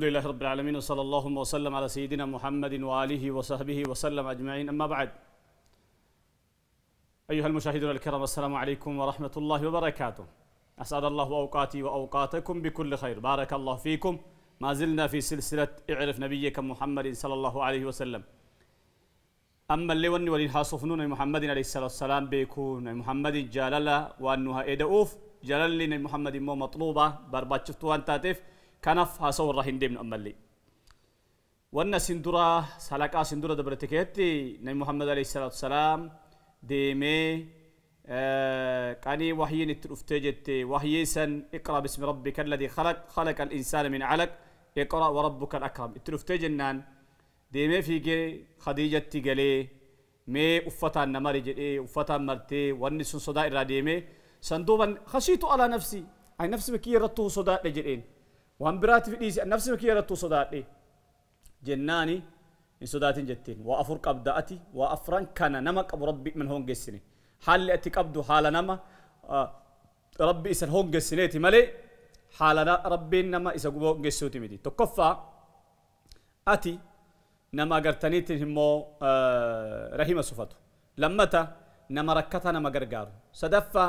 الحمد لله رب العالمين وصلى الله وسلم على سيدنا محمد وآله وصحبه وسلم أجمعين أما بعد أيها المشاهدون الكرام السلام عليكم ورحمة الله وبركاته أسعد الله أوقاتي وأوقاتكم بكل خير بارك الله فيكم ما زلنا في سلسلة اعرف نبيك محمد صلى الله عليه وسلم أما اللي وني ولين حاصفنون محمد عليه الصلاة والسلام بيكون محمد جلالا وأنها إدعوف جلال محمد مو مطلوبة برباتشفتو تاتف kanaaf haasawwarra hin deemnu ammallee. Wanna sinduraa salaqaa sindura dabalate keessatti nabi Muhammad alayhi salaatu salaam deemee qanii wahyiin itti dhuftee jette wahyii san iqra bismi rabbika alladii khalaq khalaqa al-insaana min calaq iqra wa rabbuka al-akram itti dhuftee jennaan deemee fiigee khadiijatti galee mee uffataan na mari jedhee uffataan martee wanni sun sodaa irraa deemee sanduuban khashiitu alaa nafsi ani nafsi kiyya irrattu sodaadhe jedheen. وان برات في ديسي ديس النفس مكيرة صداتي جناني إن صدات جتين وأفر قبدأتي وأفران كان نمك أبو ربي من هون جسني حال أتي قبدو حال نما ربي إسن هون جسنيتي مالي حال ربي نما إسن هون جسوتي مدي تكفى أتي نما غرتني همو آه رحيم صفته لمتا نما ركتا نما غرغار سدفا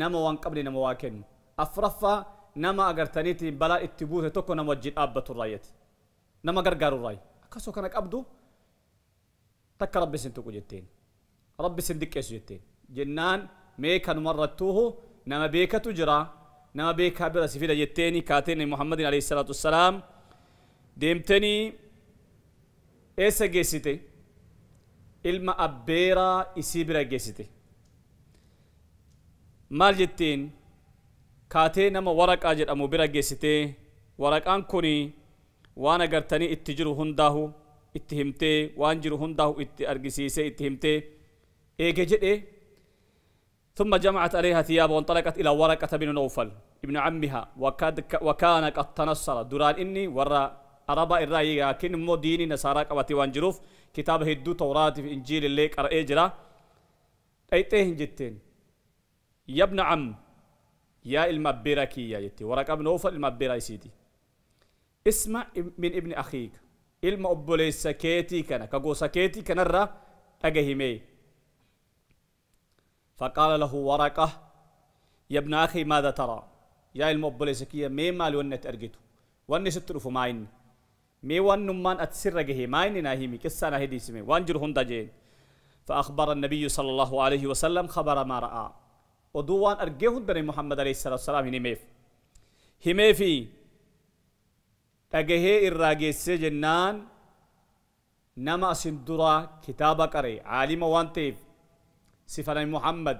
نما وان قبل نما واكن أفرفا نما اگر تنيتي بلا اتبوته توكو نما وجد أبة الرايتي نما قارو راي أكسو كانك أبدو تك ربي سنتكو جتين ربي سندك إيش جتين جنان ميكا مرتوه نما بيكا تجرا نما بيكا برا سفيدة جتيني كاتيني محمد عليه الصلاة والسلام ديمتني إيسا جيسيتي إلما أبيرا إسيبرا جيسيتي مال جتين كاتي نما ورق اجر امو برا waraqaan ورق انكوني وانا غرتني اتجرو هنداهو اتهمتي وان جرو هنداهو hundaahu itti argisiisee itti himtee ثم جمعت عليها ثياب وانطلقت إلى ورقة بن نوفل ابن عمها وكاد وكان قد تنصر دران إني ورا أربا الرأي لكن مو ديني نصارى قواتي جروف كتاب هدو توراة في إنجيل الليك أرأي جرا أيتين جتين يا ابن عم يا المبرك يا يتي ورق ابن اوفل المبرا سيدي اسمع من ابن اخيك الم ابوليس سكيتي كان كغو سكيتي كان را اجهمي فقال له ورقه يا ابن اخي ماذا ترى يا المبوليس سكيه مي مال ونت ارجتو وني سترفو ماين مي ون نمان اتسر جه ماين ناهيمي كسانا هدي سمي وانجر هندا جين فاخبر النبي صلى الله عليه وسلم خبر ما راى ودوان أرجعون هدبر محمد عليه الصلاة والسلام هني ميف هني في أجهه الراجيس جنان نما سندورا كتابة كري عالم وانتيف سفر محمد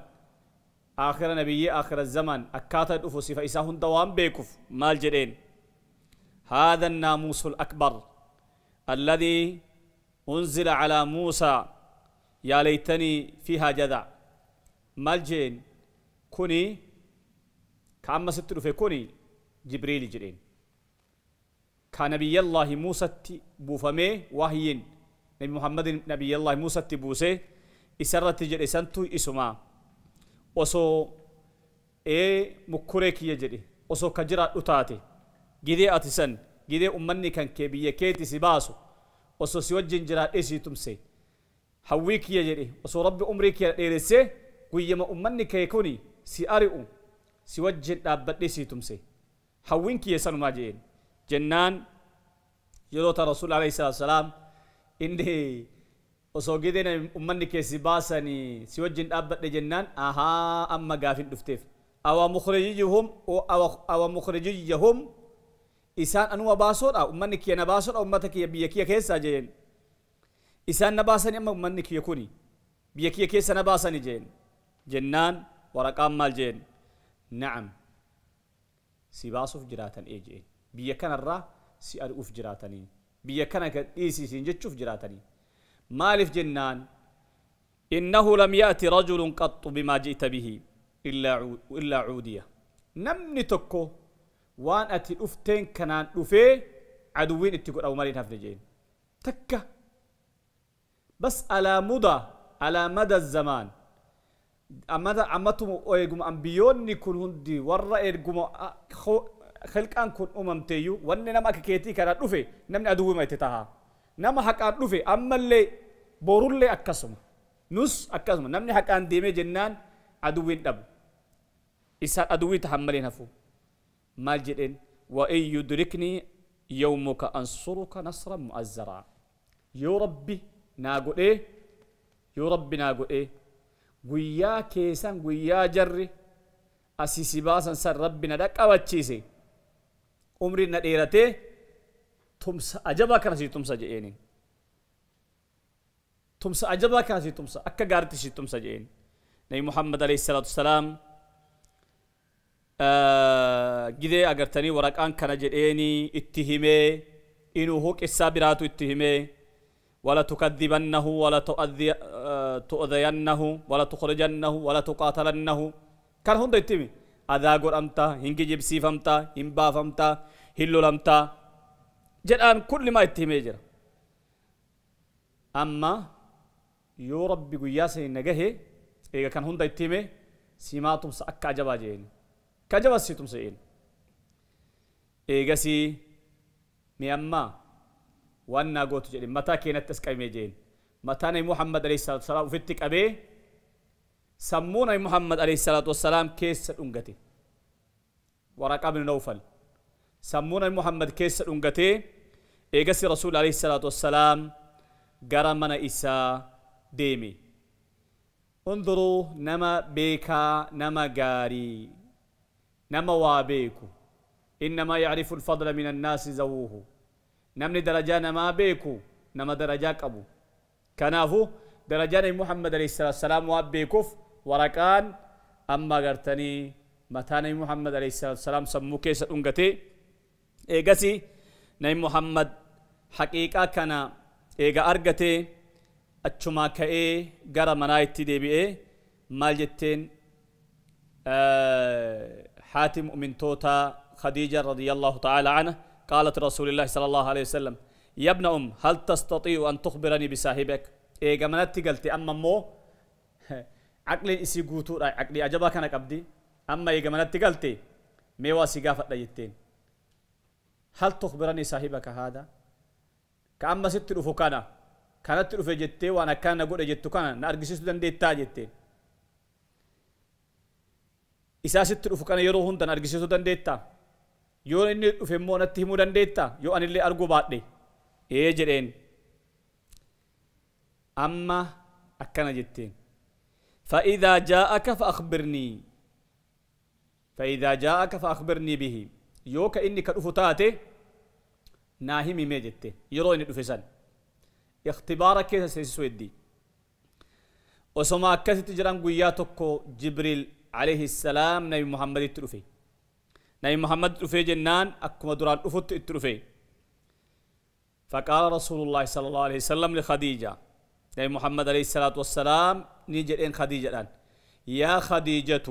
آخر نبي آخر الزمن أكاثر أفو سفر إساهن دوام بيكوف مال جرين هذا الناموس الأكبر الذي أنزل على موسى يا ليتني فيها جذع مال جين kuni ka amma sitti dhufe kuni jibriili jedheen ka nabiyyallaahi muusatti buufamee wahyin nabi muhammadin nabiyyallaahi muusatti buusee isarratti jedhe santu isumaa osoo ee mukkuree kiyya jedhe osoo ka jiraadhu taate gidee ati san gidee ummanni kan kee biyya keeti si baasu osoo si wajjin jiraadhee sii tumse hawwii kiyya jedhe osoo rabbi umrii kiyya dheeresse guyyama ummanni kee kuni si ari'u si wajjin dhaabbadhe sii tumse hawwin kiyya sanumaa jeen jennaan yeroo ta rasuul alayhi salaatu salaam inni osoo gideen ummanni keessi baasanii si wajjin dhaabbadhe jennaan ahaa amma gaafin dhufteef awa mukhrijiyuhum awa mukhrijiyahum isaan anuma baasoodha ummanni kiyya na baasoodha ummata kiyya biyya kiyya keessaa jeen isaan na baasanii amma ummanni kiyya kuni biyya kiyya keessa na baasanii jeen jennaan ورقام مال جين نعم سيباسوف جراتن جي إيه. بيا كان الرا اوف جراتني بيا كان ايسي سنجتشوف جراتني مالف جنان إنه لم يأتي رجل قط بما جئت به إلا عود إلا عودية نمني نتكو وان أتي أفتين كنان أفي عدوين اتقول أو مالين هفنجين تكه بس على مدى على مدى الزمان amada amatu eegum ambiyoonni kun hundi warra erguma خلقان كن أممتيو وأن نما كيتي كرا دفه نمن أدوه ما يتتاها نما حقا دفه أما اللي بورو اللي أكسم نس أكسم نمن حقا ديمي جنان أدوين دب إسا أدوين تحملين هفو مال جدين وإن يدركني يومك أنصرك نصرا مؤزرا يا ربي ناقو إيه يا ربي ناقو إيه guyyaa keessan guyyaa jarri asii si baasan san rabbi na dhaqqabachiise umri na dheeratee tumsa ajabaa kana sii tumsa jedheeniin tumsa ajabaa kana sii tumsa akka gaaritti sii tumsa jedheen nabi muhammad alayhi salaatu gidee agartanii waraqaan kana jedheenii itti himee inuuhu qissaa biraatu itti himee wala tukadhibannahu wala tu'adhiya تؤذينه ولا تخرجنه ولا تقاتلنه كان هون دايتي مي أذا غور قرأمتا هنجي جبسي فمتا هنبا فمتا هلو لمتا جدان كل ما يتمي جرا أما يو ربي قياسي نجه إيجا كان هون دايتي ديتمي سيماتم سأكا جبا جين كجبا سيتم سيين إيجا سي مي أما وانا قوتو جدين متا كينت تسكي ميجين متاني محمد عليه الصلاة والسلام وفتك أبي سمونا محمد عليه الصلاة والسلام كيس أنقتي ورقة بن نوفل سمونا محمد كيس أنقتي إيقس رسول عليه الصلاة والسلام قرمنا إسا ديمي انظروا نما بيكا نما قاري نما وابيكو إنما يعرف الفضل من الناس زووه نمني درجة نما بيكو نما درجة كبو كنافو درجاني محمد عليه الصلاة والسلام وابيكوف ورقان أما قرتني متاني محمد عليه الصلاة والسلام سمو كيس أنقتي إيقسي محمد حقيقة كان إيغا أرغتي أتشما كأي قرى منايتي دي بي مال جتين أه حاتم أمين توتا خديجة رضي الله تعالى عنه قالت رسول الله صلى الله عليه وسلم يا ابن أم هل تستطيع أن تخبرني بساهبك؟ إيه قمنت تقلتي أما مو عقلي إسي قوتو عقلي أجبك أنا قبدي أما إيه قمنت تقلتي ميوا سيقافة ليتين هل تخبرني صاحبك هذا كأما ست رفوكانا كانت رفق جتي وأنا كان أقول جتو كان نأرقسي سودان ديتا جتين isaasitti dhufu kana yeroo hundan argisiisuu dandeetta yoo inni dhufe immoo natti himuu dandeetta yoo اللي arguu baadhe ee أما amma akkana فإذا جاءك فأخبرني فإذا جاءك فأخبرني به يوك إني كالأفتاتي ناهمي ميجت يروني الأفسان اختبارك سيسودي وسما كثت جران قياتك جبريل عليه السلام نبي محمد الترفي نبي محمد الترفي جنان أكما دران أفت الترفي فقال رسول الله صلى الله عليه وسلم لخديجة أي محمد عليه الصلاة والسلام نيجر إن خديجة الآن يا خديجة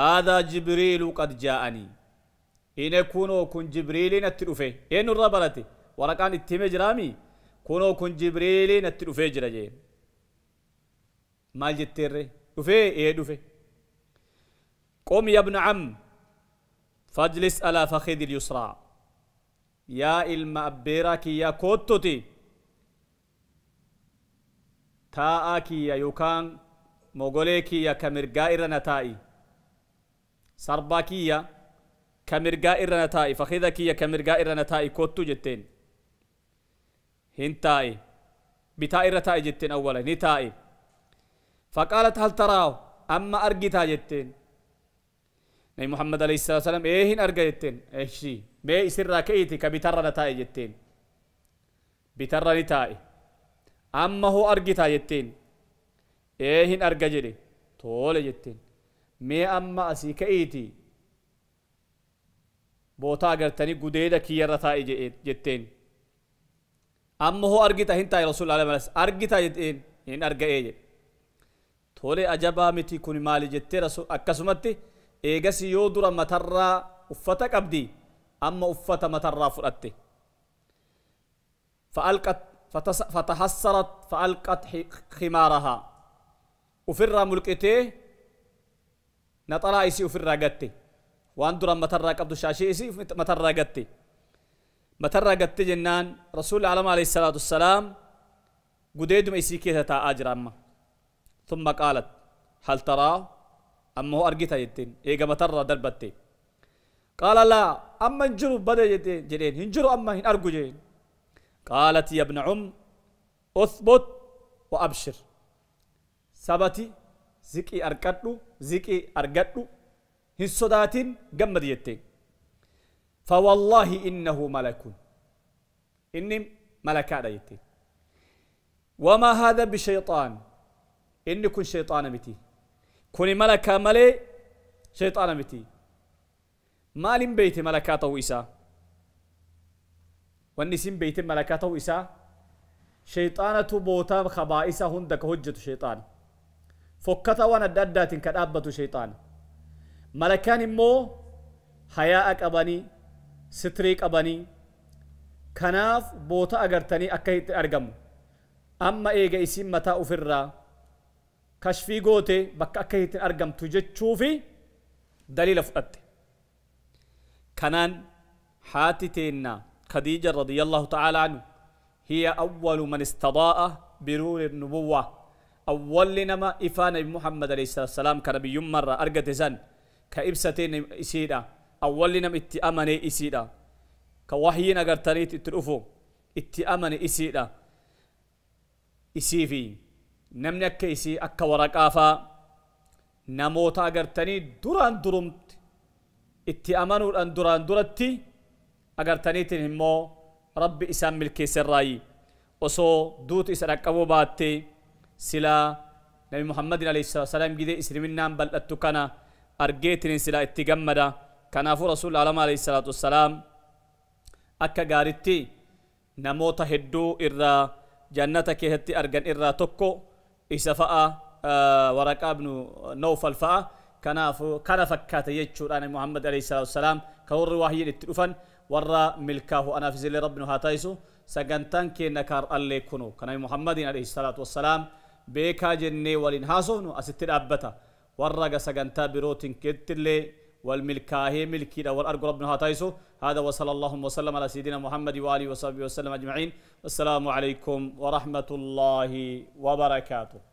هذا جبريل قد جاءني إن كونو كن جبريل نتلوفي إن إيه الربلتي ولكن التيمة جرامي كونو كن جبريل نتلوفي جرجي مال جتير دوفه إيه دوفه قم يا ابن عم فاجلس على فخذ اليسرى yaa ilma abbeeraa kiyyaa koottuti taa'aa kiyya yookaan mogolee kiyya ka mirgaa irra na taa'i sarbaa kiyya ka mirgaa irra na taa'i fakhida kiyya ka mirgaa irra na taa'i koottu jetteen hin taa'i bitaa irra taa'i jetteen awwala ni taa'i faqaalat hal taraahu amma argitaa jetteen nabi muhammad alayhi salaatu wasalaam ee hin arga jetteen eeshii بي سر كيتي كبتر نتائي جتين بتر نتائي أما هو أرقتا جتين إيهن أرقا جري طول يتين مي أما أسي كيتي بوتا قرتني قديدة كي رتائي يتين أما هو أرقتا هنتاي رسول الله ملس أرقتا يتين إن أرقا إيه تولي أجابا متي كوني مالي جتين رسول أكسمتي إيغسي يودر مترى أفتا أبدي أما أفة مترى فرأته فألقت فتحسرت فألقت خمارها وفر ملكته نطلع إسي وفر قدته وأن درا مترى قبض الشاشي إسي مترى قدته مترى قدته جنان رسول العالم عليه الصلاة والسلام قديدم إسي كيتا تا أجر أما ثم قالت هل ترى أما هو أرقيتا جتين إيقا مترى دربتي قال لا أما انجروا بدأ جرين انجروا أما هن أرجو جرين قالت يا ابن عم أثبت وأبشر سبتي زكي أركتلو زكي أركتلو هن صداتين جمد فوالله إنه ملك إني ملكا يتين وما هذا بشيطان إني كن شيطان متي كوني ملكا ملي شيطان متي مال بيت ملكات ويسا ونسين بيت ملكات ويسا شيطانة بوتا خبائسة هندك هجة شيطان فكتا وانا دادات كدابة شيطان ملكان مو حياءك أباني ستريك أباني كناف بوتا أغرتني أكيد أرغم أما إيجا إسيم متا فرّا كشفي غوتي بك أكيد أرغم تجد شوفي دليل فقدت كنان حاتتين خديجة رضي الله تعالى عنه هي أول من استضاء برور النبوة أول نما إفان محمد عليه الصلاة والسلام كنبي يمر أرقت زن كإبستين إسيدا أول نما اتأمن إسيدا كوحيين أقرتني تترفو اتأمن إسيدا إسيفي نمنك إسي أكا ورقافا نموتا أقرتني دوران درمت itti amanuudhaan duraan duratti agartaniitiin immoo rabbi isaan milkeesserraayi osoo duutu isa dhaqqabuu baatte silaa nabi muhammadin alayhi salaam gidee isliminnaan bal'attu kana argeetinin silaa itti gammada kanaafuu rasuul alama alayhi wassalaam akka gaaritti namoota hedduu irraa jannata keessatti argan irraa tokko isa fa'a waraqaa ibnu nawfal fa'a كنافو كان فكات يجور أنا محمد عليه الصلاة والسلام كور وحي التلفن ورا ملكه أنا في زل ربنا هاتايسو سجنتان كي نكار الله كنو كنا محمد عليه الصلاة والسلام بيكا جنة والإنهاسو نو أستير أبتا ورا جسجنتا بروتين كتلي والملكاه ملكي دا والأرجو ربنا هاتايسو هذا وصلى الله وسلم على سيدنا محمد وآله وصحبه وسلم أجمعين السلام عليكم ورحمة الله وبركاته